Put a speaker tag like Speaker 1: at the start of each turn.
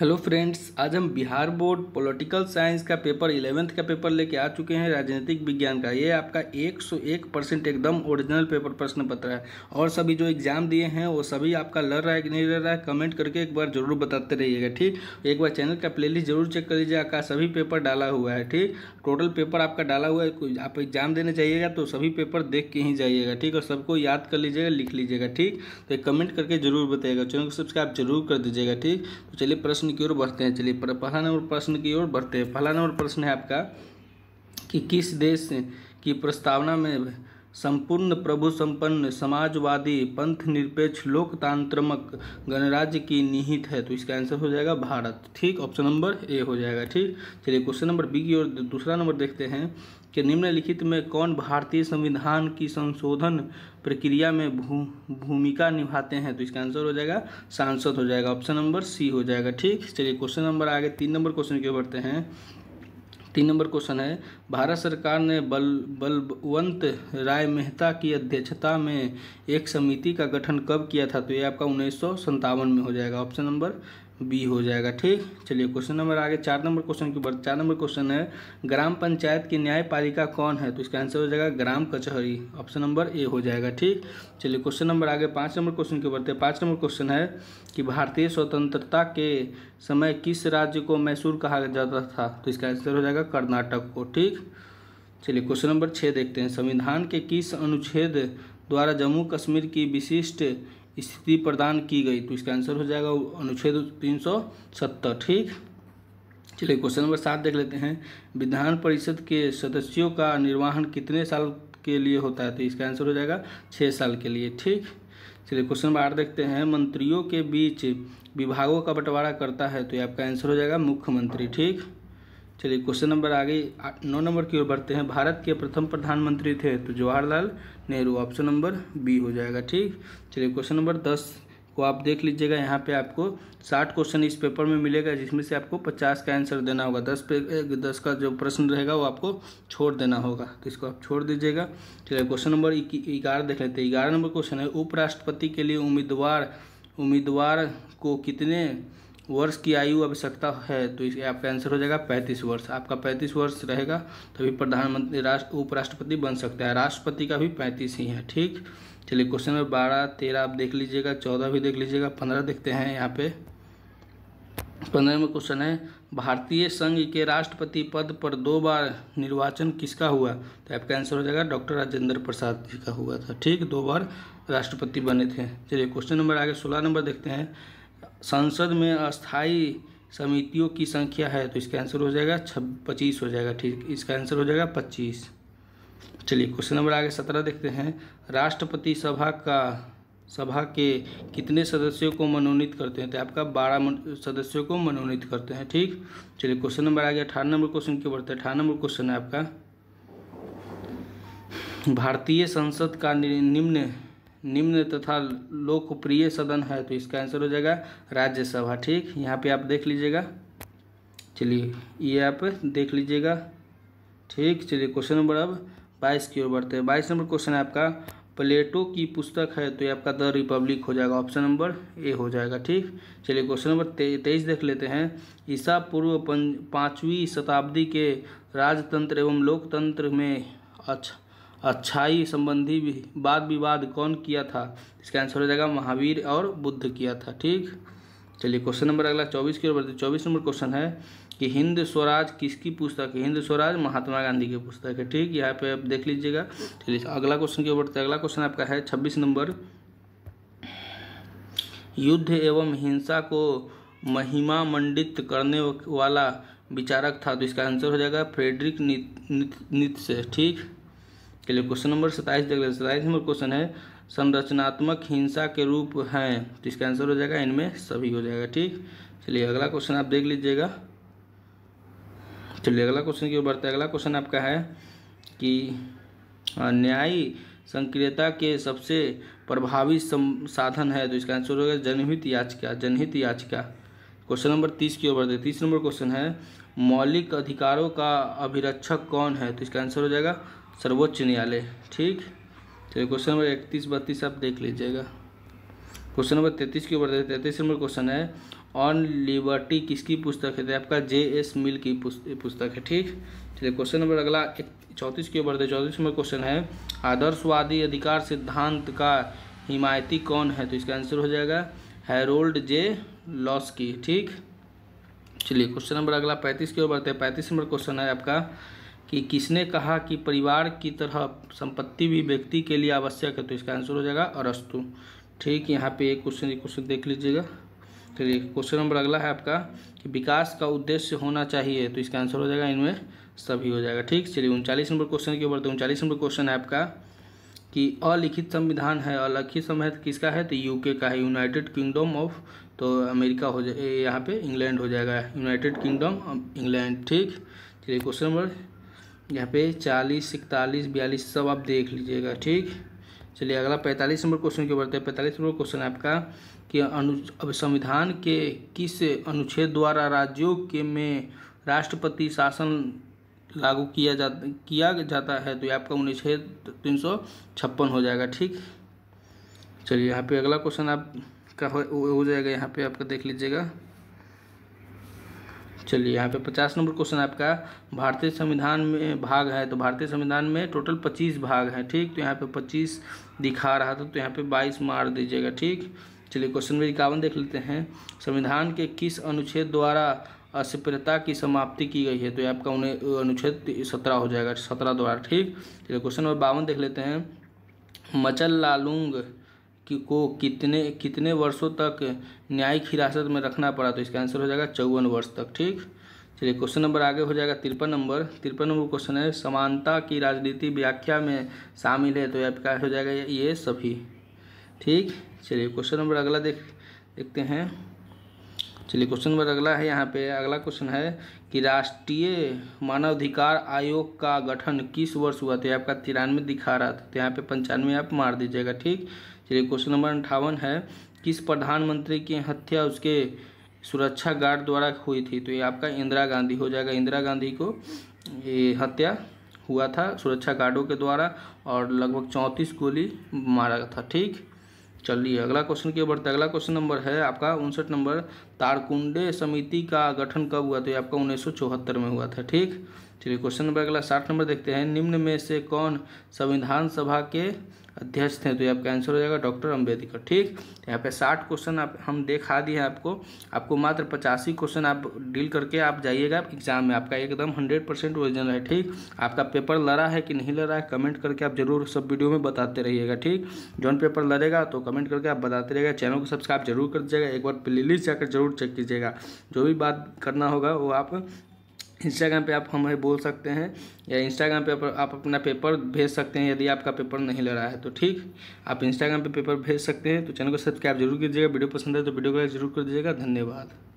Speaker 1: hello friends आज हम Bihar board political science का पेपर इलेवेंथ का पेपर लेके आ चुके हैं राजनीतिक विज्ञान का ये आपका 101 परसेंट एकदम ओरिजिनल पेपर प्रश्न पत्र है और सभी जो एग्जाम दिए हैं वो सभी आपका लड़ रहा है कि नहीं लड़ रहा है कमेंट करके एक बार जरूर बताते रहिएगा ठीक एक बार चैनल का प्ले जरूर चेक कर लीजिए आपका सभी पेपर डाला हुआ है ठीक टोटल पेपर आपका डाला हुआ है आप एग्जाम देने जाइएगा तो सभी पेपर देख के ही जाइएगा ठीक और सबको याद कर लीजिएगा लिख लीजिएगा ठीक तो कमेंट करके जरूर बताइएगा चैनल को सब्सक्राइब जरूर कर दीजिएगा ठीक तो चलिए प्रश्न प्रश्न की ओर बढ़ते हैं चलिए पहला नंबर प्रश्न की ओर बढ़ते हैं पहला नंबर प्रश्न है आपका कि किस देश की प्रस्तावना में संपूर्ण प्रभु संपन्न समाजवादी पंथ निरपेक्ष लोकतांत्रमक गणराज्य की निहित है तो इसका आंसर हो जाएगा भारत ठीक ऑप्शन नंबर ए हो जाएगा ठीक चलिए क्वेश्चन नंबर बी की ओर दूसरा नंबर देखते हैं कि निम्नलिखित में कौन भारतीय संविधान की संशोधन प्रक्रिया में भू भूमिका निभाते हैं तो इसका आंसर हो जाएगा सांसद हो जाएगा ऑप्शन नंबर सी हो जाएगा ठीक चलिए क्वेश्चन नंबर आगे तीन नंबर क्वेश्चन की ओर बढ़ते हैं तीन नंबर क्वेश्चन है भारत सरकार ने बल बलवंत राय मेहता की अध्यक्षता में एक समिति का गठन कब किया था तो ये आपका उन्नीस में हो जाएगा ऑप्शन नंबर बी हो जाएगा ठीक चलिए क्वेश्चन नंबर आगे चार नंबर क्वेश्चन की चार नंबर क्वेश्चन है ग्राम पंचायत की न्यायपालिका कौन है तो इसका आंसर हो जाएगा ग्राम कचहरी ऑप्शन नंबर ए हो जाएगा ठीक चलिए क्वेश्चन नंबर आगे पाँच नंबर क्वेश्चन की बढ़ते पाँच नंबर क्वेश्चन है कि भारतीय स्वतंत्रता के समय किस राज्य को मैसूर कहा जाता था तो इसका आंसर हो जाएगा कर्नाटक को ठीक चलिए क्वेश्चन नंबर छः देखते हैं संविधान के किस अनुच्छेद द्वारा जम्मू कश्मीर की विशिष्ट स्थिति प्रदान की गई तो इसका आंसर हो जाएगा अनुच्छेद तीन सौ सत्तर ठीक चलिए क्वेश्चन नंबर सात देख लेते हैं विधान परिषद के सदस्यों का निर्वाहन कितने साल के लिए होता है तो इसका आंसर हो जाएगा छः साल के लिए ठीक चलिए क्वेश्चन नंबर आठ देखते हैं मंत्रियों के बीच विभागों का बंटवारा करता है तो आपका आंसर हो जाएगा मुख्यमंत्री ठीक चलिए क्वेश्चन नंबर आगे नौ नंबर की ओर बढ़ते हैं भारत के प्रथम प्रधानमंत्री थे तो Jawaharlal Nehru option number B हो जाएगा ठीक चलिए क्वेश्चन नंबर दस को आप देख लीजिएगा यहाँ पे आपको साठ क्वेश्चन इस पेपर में मिलेगा जिसमें से आपको पचास का आंसर देना होगा दस पे दस का जो प्रश्न रहेगा वो आपको छोड़ देना होगा तो इसको आप छोड़ दीजिएगा चलिए क्वेश्चन नंबर ग्यारह देख लेते हैं ग्यारह नंबर क्वेश्चन है उपराष्ट्रपति के लिए उम्मीदवार उम्मीदवार को कितने वर्ष की आयु आवश्यकता है तो इसके आपका आंसर हो जाएगा पैंतीस वर्ष आपका पैंतीस वर्ष रहेगा तभी प्रधानमंत्री राष्ट्र उपराष्ट्रपति बन सकता है राष्ट्रपति का भी पैंतीस ही है ठीक चलिए क्वेश्चन नंबर बारह तेरह आप देख लीजिएगा चौदह भी देख लीजिएगा पंद्रह देखते हैं यहाँ पे पंद्रह में क्वेश्चन है भारतीय संघ के राष्ट्रपति पद पर दो बार निर्वाचन किसका हुआ तो आपका आंसर हो जाएगा डॉक्टर राजेंद्र प्रसाद जी का हुआ था ठीक दो बार राष्ट्रपति बने थे चलिए क्वेश्चन नंबर आगे सोलह नंबर देखते हैं संसद में अस्थाई समितियों की संख्या है तो इसका आंसर हो जाएगा छब पच्चीस हो जाएगा ठीक इसका आंसर हो जाएगा पच्चीस चलिए क्वेश्चन नंबर आगे सत्रह देखते हैं राष्ट्रपति सभा का सभा के कितने सदस्यों को मनोनीत करते हैं तो आपका बारह सदस्यों को मनोनीत करते हैं ठीक चलिए क्वेश्चन नंबर आगे अठारह नंबर क्वेश्चन क्यों बढ़ते हैं अठारह नंबर क्वेश्चन है आपका भारतीय संसद का निम्न निम्न तथा लोकप्रिय सदन है तो इसका आंसर हो जाएगा राज्यसभा ठीक यहाँ पे आप देख लीजिएगा चलिए ये आप देख लीजिएगा ठीक चलिए क्वेश्चन नंबर अब बाईस की ओर बढ़ते हैं बाईस नंबर क्वेश्चन है आपका प्लेटो की पुस्तक है तो ये आपका द रिपब्लिक हो जाएगा ऑप्शन नंबर ए हो जाएगा ठीक चलिए क्वेश्चन नंबर तेईस देख लेते हैं ईसा पूर्व पाँचवीं शताब्दी के राजतंत्र एवं लोकतंत्र में अच्छा अच्छाई संबंधी वाद विवाद कौन किया था इसका आंसर हो जाएगा महावीर और बुद्ध किया था ठीक चलिए क्वेश्चन नंबर अगला चौबीस की ओर बढ़ते चौबीस नंबर क्वेश्चन है कि हिंद स्वराज किसकी पुस्तक है हिंद स्वराज महात्मा गांधी की पुस्तक है ठीक यहाँ पे आप देख लीजिएगा चलिए अगला क्वेश्चन की ओर बढ़ते अगला क्वेश्चन आपका है छब्बीस नंबर युद्ध एवं हिंसा को महिमा मंडित करने वाला विचारक था तो इसका आंसर हो जाएगा फ्रेडरिक नित, नित, नित से ठीक चलिए क्वेश्चन नंबर सताइस देख लेते सताइस नंबर क्वेश्चन है संरचनात्मक हिंसा के रूप हैं तो इसका आंसर हो जाएगा इनमें सभी हो जाएगा ठीक चलिए अगला क्वेश्चन आप देख लीजिएगा चलिए अगला क्वेश्चन की ओर बढ़ते अगला क्वेश्चन आपका है कि न्यायी संक्रियता के सबसे प्रभावी साधन है तो इसका आंसर हो जाएगा जनहित याचिका जनहित याचिका क्वेश्चन नंबर तीस की ओर बढ़ते तीस नंबर क्वेश्चन है मौलिक अधिकारों का अभिरक्षक कौन है तो इसका आंसर हो जाएगा सर्वोच्च न्यायालय ठीक चलिए तो क्वेश्चन नंबर इकतीस बत्तीस आप देख लीजिएगा क्वेश्चन नंबर तैंतीस के ऊपर तैंतीस नंबर क्वेश्चन है ऑन लिबर्टी किसकी पुस्तक है तो आपका जे एस मिल की पुस्तक है ठीक चलिए क्वेश्चन नंबर अगला चौंतीस के ऊपर चौंतीस नंबर क्वेश्चन है आदर्शवादी अधिकार सिद्धांत का हिमायती कौन है तो इसका आंसर हो जाएगा हैरोल्ड जे लॉस की ठीक चलिए क्वेश्चन नंबर अगला पैंतीस की ओर बढ़ते हैं पैंतीस नंबर क्वेश्चन है आपका कि किसने कहा कि परिवार की तरह संपत्ति भी व्यक्ति के लिए आवश्यक है तो इसका आंसर हो जाएगा अरस्तु ठीक यहाँ पे एक क्वेश्चन क्वेश्चन देख लीजिएगा चलिए क्वेश्चन नंबर अगला है आपका कि विकास का उद्देश्य होना चाहिए तो इसका आंसर हो जाएगा इनमें सभी हो जाएगा ठीक चलिए उनचालीस नंबर क्वेश्चन की ओर तो उनचालीस नंबर क्वेश्चन है आपका कि अलिखित संविधान है अलिखित संविधान किसका है तो यूके का है यूनाइटेड किंगडम ऑफ तो अमेरिका हो जाए यहाँ पे इंग्लैंड हो जाएगा यूनाइटेड किंगडम इंग्लैंड ठीक चलिए क्वेश्चन नंबर यहाँ पे चालीस इकतालीस बयालीस सब आप देख लीजिएगा ठीक चलिए अगला पैंतालीस नंबर क्वेश्चन की बढ़ते हैं पैंतालीस नंबर क्वेश्चन आपका कि अनु अब संविधान के किस अनुच्छेद द्वारा राज्यों के में राष्ट्रपति शासन लागू किया जा किया जाता है तो ये आपका अनुच्छेद तीन सौ छप्पन हो जाएगा ठीक चलिए यहाँ पे अगला क्वेश्चन आप का हो, हो जाएगा यहाँ पे आपका देख लीजिएगा चलिए यहाँ पे पचास नंबर क्वेश्चन आपका भारतीय संविधान में भाग है तो भारतीय संविधान में टोटल पच्चीस भाग है ठीक तो यहाँ पे पच्चीस दिखा रहा था तो यहाँ पे बाईस मार दीजिएगा ठीक चलिए क्वेश्चन नंबर इक्यावन देख लेते हैं संविधान के किस अनुच्छेद द्वारा अस्पृता की समाप्ति की गई है तो आपका उन्हें अनुच्छेद सत्रह हो जाएगा सत्रह द्वारा ठीक चलिए क्वेश्चन नंबर बावन देख लेते हैं मचल लालुंग को कितने कितने वर्षों तक न्यायिक हिरासत में रखना पड़ा तो इसका आंसर हो जाएगा चौवन वर्ष तक ठीक चलिए क्वेश्चन नंबर आगे हो जाएगा तिरपन नंबर तिरपन नंबर क्वेश्चन है समानता की राजनीति व्याख्या में शामिल है तो आपका हो जाएगा ये सभी ठीक चलिए क्वेश्चन नंबर अगला देख देखते हैं चलिए क्वेश्चन नंबर अगला है यहाँ पे अगला क्वेश्चन है कि राष्ट्रीय मानवाधिकार आयोग का गठन किस वर्ष हुआ था तो आपका तिरानवे दिखा रहा था तो यहाँ पे पंचानवे आप मार दीजिएगा ठीक चलिए क्वेश्चन नंबर अंठावन है किस प्रधानमंत्री की हत्या उसके सुरक्षा गार्ड द्वारा हुई थी तो ये आपका इंदिरा गांधी हो जाएगा इंदिरा गांधी को ये हत्या हुआ था सुरक्षा गार्डों के द्वारा और लगभग चौंतीस गोली मारा था ठीक चलिए अगला क्वेश्चन की बढ़ते अगला क्वेश्चन नंबर है आपका उनसठ नंबर तारकुंडे समिति का गठन कब हुआ तो ये आपका उन्नीस में हुआ था ठीक चलिए क्वेश्चन नंबर अगला साठ नंबर देखते हैं निम्न में से कौन संविधान सभा के अध्यक्ष थे तो ये आपका आंसर हो जाएगा डॉक्टर अम्बेडकर ठीक यहाँ पे साठ क्वेश्चन आप हम देखा दिए हैं आपको आपको मात्र पचासी क्वेश्चन आप डील करके आप जाइएगा एग्जाम में आपका एकदम हंड्रेड परसेंट ओरिजिनल है ठीक आपका पेपर लड़ा है कि नहीं लड़ा है कमेंट करके आप जरूर सब वीडियो में बताते रहिएगा ठीक जौन पेपर लड़ेगा तो कमेंट करके आप बताते रहिएगा चैनल को सब्सक्राइब जरूर कर दीजिएगा एक बार प्ले जाकर जरूर चेक कीजिएगा जो भी बात करना होगा वो आप इंस्टाग्राम पे आप हमें बोल सकते हैं या इंस्टाग्राम पे आप अपना पेपर भेज सकते हैं यदि आपका पेपर नहीं लग रहा है तो ठीक आप इंस्टाग्राम पे पेपर भेज सकते हैं तो चैनल को सब्सक्राइब जरूर कीजिएगा वीडियो पसंद है तो वीडियो को लाइक जरूर कर दीजिएगा धन्यवाद